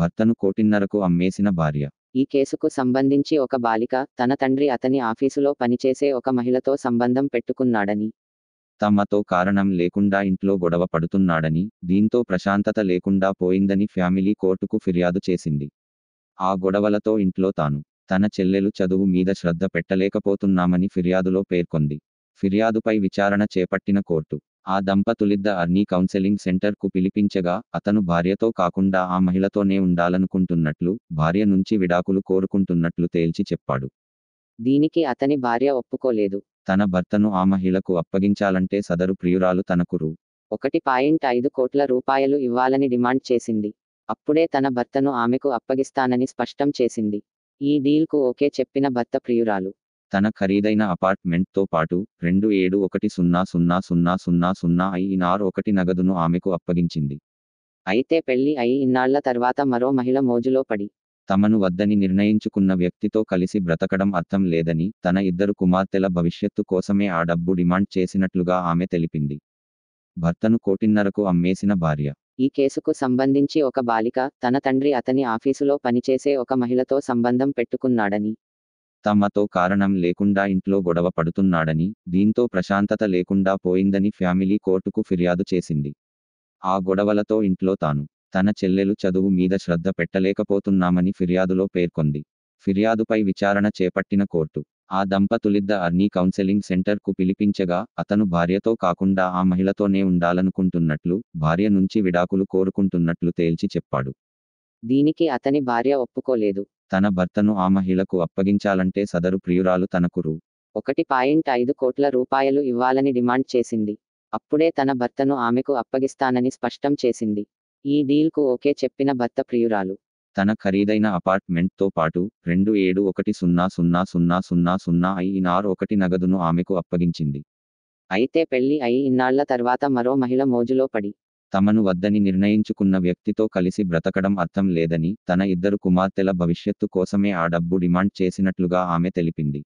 భర్తను కోటిన్నరకు అమ్మేసిన భార్య ఈ కేసుకు సంబంధించి ఒక బాలిక తన తండ్రి అతని ఆఫీసులో పనిచేసే ఒక మహిళతో సంబంధం పెట్టుకున్నాడని తమతో కారణం లేకుండా ఇంట్లో గొడవ పడుతున్నాడని దీంతో ప్రశాంతత లేకుండా పోయిందని ఫ్యామిలీ కోర్టుకు ఫిర్యాదు చేసింది ఆ గొడవలతో ఇంట్లో తాను తన చెల్లెలు చదువు మీద శ్రద్ధ పెట్టలేకపోతున్నామని ఫిర్యాదులో పేర్కొంది ఫిర్యాదుపై విచారణ చేపట్టిన కోర్టు ఆ దంపతులిద్ద అర్నీ కౌన్సెలింగ్ సెంటర్కు పిలిపించగా అతను భార్యతో కాకుండా ఆ మహిళతోనే ఉండాలనుకుంటున్నట్లు భార్య నుంచి విడాకులు కోరుకుంటున్నట్లు తేల్చి చెప్పాడు దీనికి అతని భార్య ఒప్పుకోలేదు తన భర్తను ఆ మహిళకు అప్పగించాలంటే సదరు ప్రియురాలు తనకు రూ ఒకటి పాయింట్ ఐదు కోట్ల రూపాయలు ఇవ్వాలని డిమాండ్ చేసింది అప్పుడే తన భర్తను ఆమెకు అప్పగిస్తానని స్పష్టం చేసింది ఈ డీల్కు ఓకే చెప్పిన భర్త ప్రియురాలు తన ఖరీదైన అపార్ట్మెంట్తో పాటు రెండు ఏడు ఒకటి సున్నా సున్నా సున్నా సున్నా సున్నా ఐఇన్ఆర్ ఒకటి నగదును ఆమెకు అప్పగించింది అయితే పెళ్లి అయి ఇన్నాళ్ల తర్వాత మరో మహిళ మోజులో పడి తమను వద్దని నిర్ణయించుకున్న వ్యక్తితో కలిసి బ్రతకడం అర్థం లేదని తన ఇద్దరు కుమార్తెల భవిష్యత్తు కోసమే ఆ డబ్బు డిమాండ్ చేసినట్లుగా ఆమె తెలిపింది భర్తను కోటిన్నరకు అమ్మేసిన భార్య ఈ కేసుకు సంబంధించి ఒక బాలిక తన తండ్రి అతని ఆఫీసులో పనిచేసే ఒక మహిళతో సంబంధం పెట్టుకున్నాడని అత్తమ్మతో కారణం లేకుండా ఇంట్లో గొడవ పడుతున్నాడని దీంతో ప్రశాంతత లేకుండా పోయిందని ఫ్యామిలీ కోర్టుకు ఫిర్యాదు చేసింది ఆ గొడవలతో ఇంట్లో తాను తన చెల్లెలు చదువు మీద శ్రద్ధ పెట్టలేకపోతున్నామని ఫిర్యాదులో పేర్కొంది ఫిర్యాదుపై విచారణ చేపట్టిన కోర్టు ఆ దంపతులిద్ద అర్నీ కౌన్సెలింగ్ సెంటర్కు పిలిపించగా అతను భార్యతో కాకుండా ఆ మహిళతోనే ఉండాలనుకుంటున్నట్లు భార్య నుంచి విడాకులు కోరుకుంటున్నట్లు తేల్చి చెప్పాడు దీనికి అతని భార్య ఒప్పుకోలేదు తన భర్తను ఆ మహిళకు అప్పగించాలంటే సదరు ప్రియురాలు తనకు రూ ఒకటి పాయింట్ ఐదు కోట్ల రూపాయలు ఇవ్వాలని డిమాండ్ చేసింది అప్పుడే తన భర్తను ఆమెకు అప్పగిస్తానని స్పష్టం చేసింది ఈ డీల్కు ఓకే చెప్పిన భర్త ప్రియురాలు తన ఖరీదైన అపార్ట్మెంట్తో పాటు రెండు ఏడు ఒకటి సున్నా సున్నా సున్నా సున్నా సున్నా ఐనార్ ఒకటి నగదును ఆమెకు అప్పగించింది అయితే పెళ్లి అయి ఇన్నాళ్ల తర్వాత మరో మహిళ మోజులో పడి తమను వద్దని నిర్ణయించుకున్న వ్యక్తితో కలిసి బ్రతకడం అర్థం లేదని తన ఇద్దరు కుమార్తెల భవిష్యత్తు కోసమే ఆ డబ్బు డిమాండ్ చేసినట్లుగా ఆమె తెలిపింది